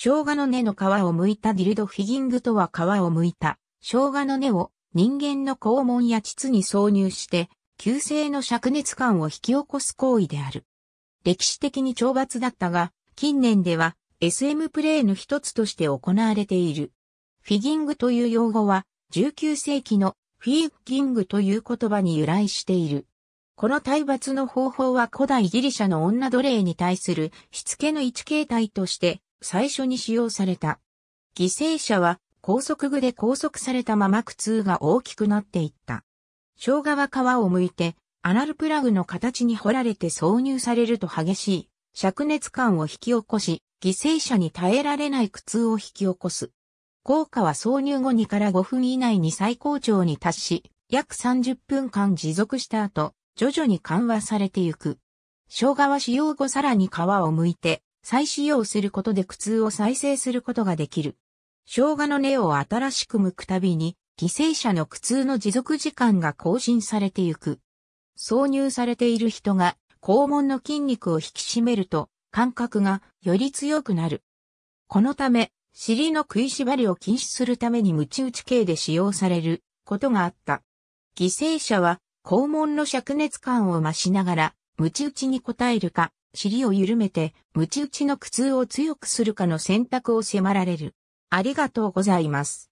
生姜の根の皮を剥いたディルドフィギングとは皮を剥いた生姜の根を人間の肛門や膣に挿入して急性の灼熱感を引き起こす行為である。歴史的に懲罰だったが、近年では SM プレイの一つとして行われている。フィギングという用語は19世紀のフィーギングという言葉に由来している。この体罰の方法は古代ギリシャの女奴隷に対するしつけの一形態として最初に使用された。犠牲者は拘束具で拘束されたまま苦痛が大きくなっていった。生姜は皮を剥いて、アナルプラグの形に掘られて挿入されると激しい灼熱感を引き起こし、犠牲者に耐えられない苦痛を引き起こす。効果は挿入後2から5分以内に最高潮に達し、約30分間持続した後、徐々に緩和されていく。生姜は使用後さらに皮を剥いて、再使用することで苦痛を再生することができる。生姜の根を新しく剥くたびに、犠牲者の苦痛の持続時間が更新されてゆく。挿入されている人が肛門の筋肉を引き締めると感覚がより強くなる。このため、尻の食いしばりを禁止するためにムチ打ち系で使用されることがあった。犠牲者は肛門の灼熱感を増しながら、ムチ打ちに応えるか、尻を緩めて、ムチ打ちの苦痛を強くするかの選択を迫られる。ありがとうございます。